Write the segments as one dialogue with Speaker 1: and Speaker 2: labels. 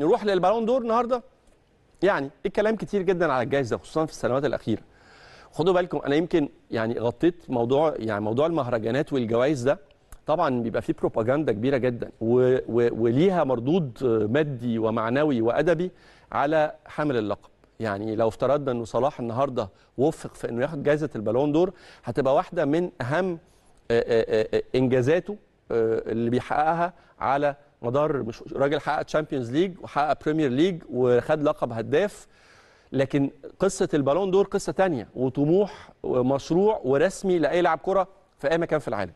Speaker 1: نروح للبالون دور النهارده يعني إيه الكلام كتير جدا على الجائزه خصوصا في السنوات الاخيره خدوا بالكم انا يمكن يعني غطيت موضوع يعني موضوع المهرجانات والجوائز ده طبعا بيبقى فيه بروباجندا كبيره جدا و و وليها مردود مادي ومعنوي وادبي على حامل اللقب يعني لو افترضنا انه صلاح النهارده وفق في انه ياخد جائزه البالون دور هتبقى واحده من اهم انجازاته اللي بيحققها على مدار مش راجل حقق تشامبيونز ليج وحقق بريمير ليج وخد لقب هداف لكن قصه البالون دور قصه ثانيه وطموح ومشروع ورسمي لاي لاعب كره في اي مكان في العالم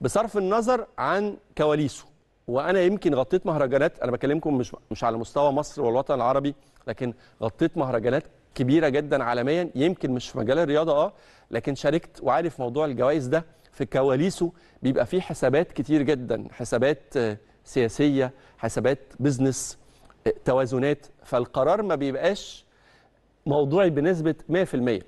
Speaker 1: بصرف النظر عن كواليسه وانا يمكن غطيت مهرجانات انا بكلمكم مش مش على مستوى مصر والوطن العربي لكن غطيت مهرجانات كبيره جدا عالميا يمكن مش في مجال الرياضه اه لكن شاركت وعارف موضوع الجوائز ده في كواليسه بيبقى فيه حسابات كتير جدا حسابات آه، سياسيه حسابات بزنس توازنات فالقرار ما بيبقاش موضوعي بنسبه 100%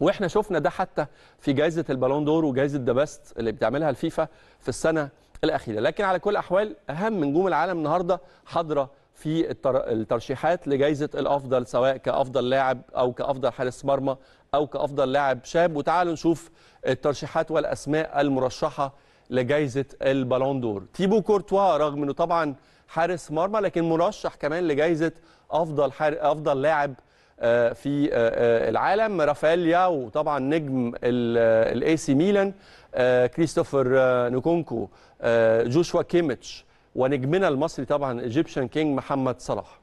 Speaker 1: واحنا شفنا ده حتى في جائزه البالون دور وجائزه ذا بيست اللي بتعملها الفيفا في السنه الاخيره لكن على كل الاحوال اهم نجوم العالم النهارده حاضره في الترشيحات لجائزه الافضل سواء كافضل لاعب او كافضل حارس مرمى او كافضل لاعب شاب وتعالوا نشوف الترشيحات والاسماء المرشحه لجائزه البالون دور تيبو كورتوا رغم انه طبعا حارس مرمى لكن مرشح كمان لجائزه افضل حار... افضل لاعب آه، في آه، آه، العالم رافاليا وطبعا نجم الاي سي ميلان كريستوفر نكونكو جوشوا كيميتش ونجمنا المصري طبعا ايجيبشن كينج محمد صلاح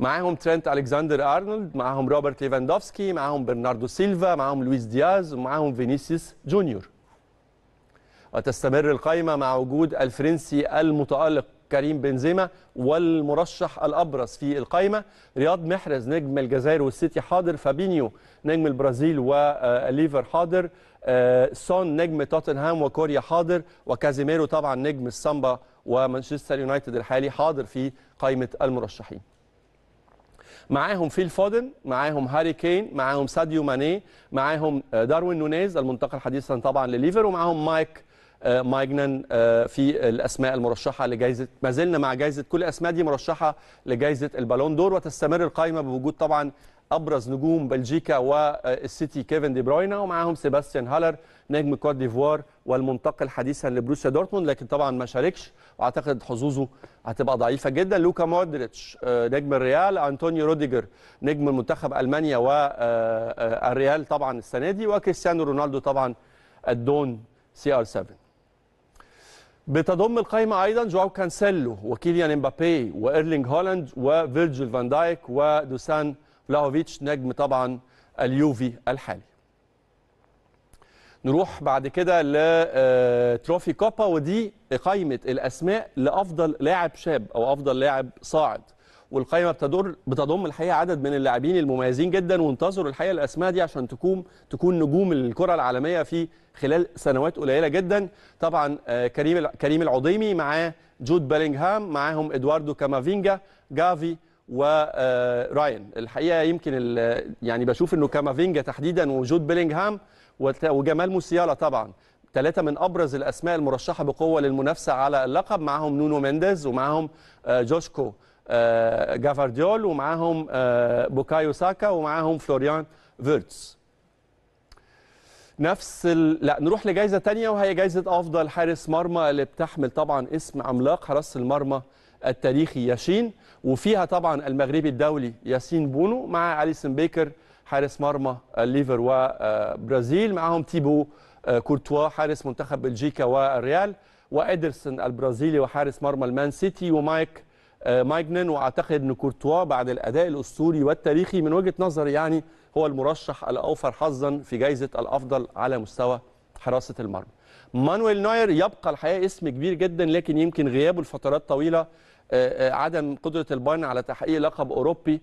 Speaker 1: معاهم ترينت الكسندر ارنولد معاهم روبرت ليفاندوفسكي معاهم برناردو سيلفا معاهم لويس دياز ومعاهم فينيسيوس جونيور وتستمر القائمة مع وجود الفرنسي المتألق كريم بنزيما والمرشح الأبرز في القائمة رياض محرز نجم الجزائر والسيتي حاضر فابينيو نجم البرازيل وليفر حاضر آه، سون نجم توتنهام وكوريا حاضر وكازيميرو طبعا نجم السامبا ومانشستر يونايتد الحالي حاضر في قائمة المرشحين معاهم فيل فودن معاهم هاري كين معاهم ساديو ماني معاهم آه، داروين نونيز المنتقل حديثا طبعا لليفر ومعاهم مايك آه، مايجنان آه، في الاسماء المرشحه لجائزه ما زلنا مع جائزه كل الاسماء دي مرشحه لجائزه البالون دور وتستمر القائمه بوجود طبعا ابرز نجوم بلجيكا والسيتي كيفن دي بروينا ومعاهم سيباستيان هالر نجم كوت ديفوار والمنتقل حديثا لبروسيا دورتموند لكن طبعا ما شاركش واعتقد حظوظه هتبقى ضعيفه جدا لوكا مودريتش آه، نجم الريال انطونيو روديجر نجم منتخب المانيا والريال طبعا السنه دي وكريستيانو رونالدو طبعا الدون سي ار 7 بتضم القائمة أيضا جواو كانسيلو وكيليان امبابي وإيرلينج هولاند وفيرجيل فان دايك ودوسان فلاهوفيتش نجم طبعا اليوفي الحالي نروح بعد كده لتروفي آه، كوبا ودي قائمة الأسماء لأفضل لاعب شاب أو أفضل لاعب صاعد والقائمه بتدور بتضم الحقيقه عدد من اللاعبين المميزين جدا وانتظروا الحقيقه الاسماء دي عشان تكون تكون نجوم الكره العالميه في خلال سنوات قليله جدا طبعا آه، كريم كريم العضيمي معاه جود بيلينغهام معاهم ادواردو كامافينجا جافي وراين آه، الحقيقه يمكن يعني بشوف انه كامافينجا تحديدا وجود بيلينغهام وجمال موسيالا طبعا ثلاثة من أبرز الأسماء المرشحة بقوة للمنافسة على اللقب معهم نونو مينديز ومعهم آه، جوشكو آه، جافارديول ومعاهم آه، بوكايو ساكا ومعاهم فلوريان فيرتس نفس ال... لا نروح لجائزه ثانيه وهي جائزه افضل حارس مرمى اللي بتحمل طبعا اسم عملاق حراس المرمى التاريخي ياشين وفيها طبعا المغربي الدولي ياسين بونو مع اليسن بيكر حارس مرمى الليفر وبرازيل معاهم تيبو آه، كورتوا حارس منتخب بلجيكا والريال وادرسون البرازيلي وحارس مرمى المان سيتي ومايك آه، مايجنن واعتقد ان كورتوا بعد الاداء الاسطوري والتاريخي من وجهه نظري يعني هو المرشح الاوفر حظا في جائزه الافضل على مستوى حراسه المرمى. مانويل نوير يبقى الحقيقه اسم كبير جدا لكن يمكن غيابه لفترات طويله آه، آه، عدم قدره البايرن على تحقيق لقب اوروبي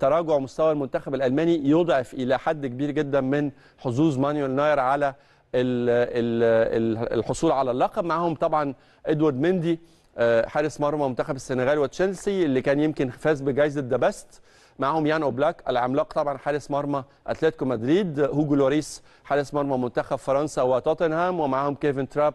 Speaker 1: تراجع مستوى المنتخب الالماني يضعف الى حد كبير جدا من حظوظ مانويل نوير على الحصول على اللقب معاهم طبعا ادوارد مندي آه، حارس مرمى منتخب السنغال وتشيلسي اللي كان يمكن فاز بجائزه ذا بيست معاهم يان اوبلاك العملاق طبعا حارس مرمى اتلتيكو مدريد هوجو لوريس حارس مرمى منتخب فرنسا وتوتنهام ومعاهم كيفن تراب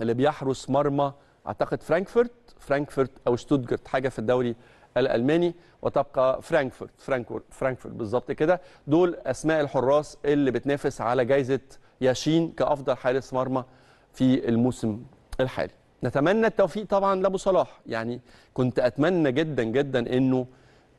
Speaker 1: اللي بيحرس مرمى اعتقد فرانكفورت فرانكفورت او شتوتجارت حاجه في الدوري الالماني وتبقى فرانكفورت فرانكفورت فرانكفورت بالظبط كده دول اسماء الحراس اللي بتنافس على جائزه ياشين كافضل حارس مرمى في الموسم الحالي نتمنى التوفيق طبعا لابو صلاح يعني كنت اتمنى جدا جدا انه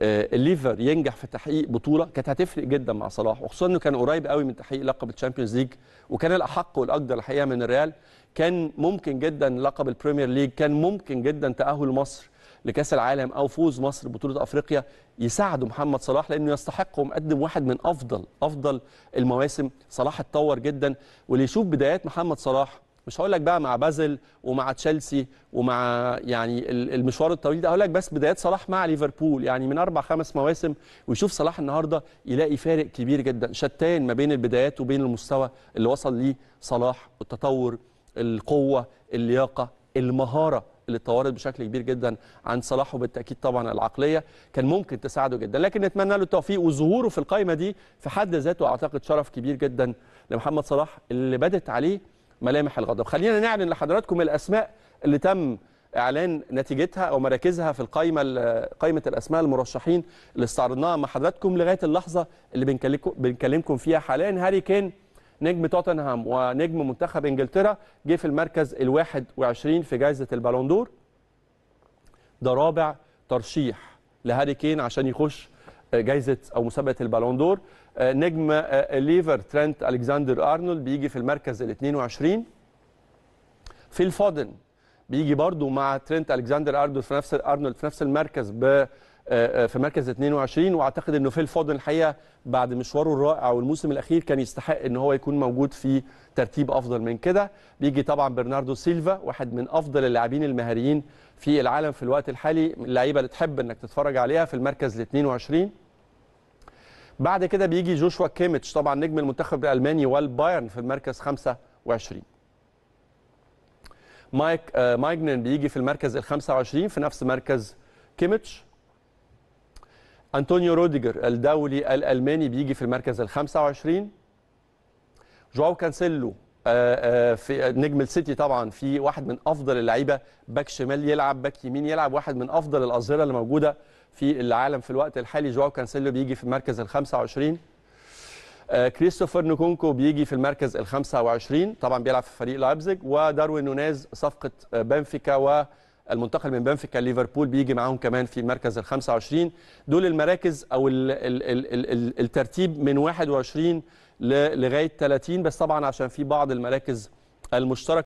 Speaker 1: آه، الليفر ينجح في تحقيق بطوله كانت هتفرق جدا مع صلاح وخصوصا انه كان قريب قوي من تحقيق لقب الشامبيونز ليج وكان الاحق والاقدر الحقيقه من الريال كان ممكن جدا لقب البريمير ليج كان ممكن جدا تاهل مصر لكاس العالم او فوز مصر ببطوله افريقيا يساعدوا محمد صلاح لانه يستحق ومقدم واحد من افضل افضل المواسم صلاح اتطور جدا واللي يشوف بدايات محمد صلاح مش هقول لك بقى مع بازل ومع تشيلسي ومع يعني المشوار الطويل ده هقول لك بس بدايات صلاح مع ليفربول يعني من اربع خمس مواسم ويشوف صلاح النهارده يلاقي فارق كبير جدا شتان ما بين البدايات وبين المستوى اللي وصل ليه صلاح التطور القوه اللياقه المهاره اللي اتطورت بشكل كبير جدا عن صلاح وبالتاكيد طبعا العقليه كان ممكن تساعده جدا لكن نتمنى له التوفيق وظهوره في القائمه دي في حد ذاته اعتقد شرف كبير جدا لمحمد صلاح اللي بدت عليه ملامح الغضب خلينا نعلن لحضراتكم الأسماء اللي تم إعلان نتيجتها أو مراكزها في القائمة قائمة الأسماء المرشحين اللي استعرضناها مع حضراتكم لغاية اللحظة اللي بنكلمكم فيها حاليا هاري كين نجم توتنهام ونجم منتخب انجلترا جه في المركز ال 21 في جائزه البالون دور ده رابع ترشيح لهاري كين عشان يخش جائزه او مسابقه البالون دور آه، نجم آه، ليفر ترنت الكساندر ارنولد بيجي في المركز ال 22 في الفودن بيجي برضو مع ترنت الكساندر ارنولد في نفس ارنولد في نفس المركز ب آه، في مركز 22 واعتقد انه فيل الفودن الحقيقه بعد مشواره الرائع والموسم الاخير كان يستحق ان هو يكون موجود في ترتيب افضل من كده بيجي طبعا برناردو سيلفا واحد من افضل اللاعبين المهاريين في العالم في الوقت الحالي اللعيبه اللي تحب انك تتفرج عليها في المركز ال 22 بعد كده بيجي جوشوا كيميتش طبعا نجم المنتخب الالماني والبايرن في المركز 25 مايك آه مايجنن بيجي في المركز ال 25 في نفس مركز كيميتش انطونيو روديجر الدولي الالماني بيجي في المركز ال 25 جواو كانسيلو آه، آه، في نجم السيتي طبعا في واحد من افضل اللعيبه باك شمال يلعب باك يمين يلعب واحد من افضل الاظهره اللي موجوده في العالم في الوقت الحالي جواو كانسيلو بيجي في المركز ال 25 آه، كريستوفر نكونكو بيجي في المركز ال 25 طبعا بيلعب في فريق لايبزيج وداروين نونيز صفقه آه، بنفيكا والمنتقل من بنفيكا ليفربول بيجي معاهم كمان في المركز ال 25 دول المراكز او الـ الـ الـ الـ الـ الترتيب من 21 لغايه 30 بس طبعا عشان في بعض المراكز المشتركه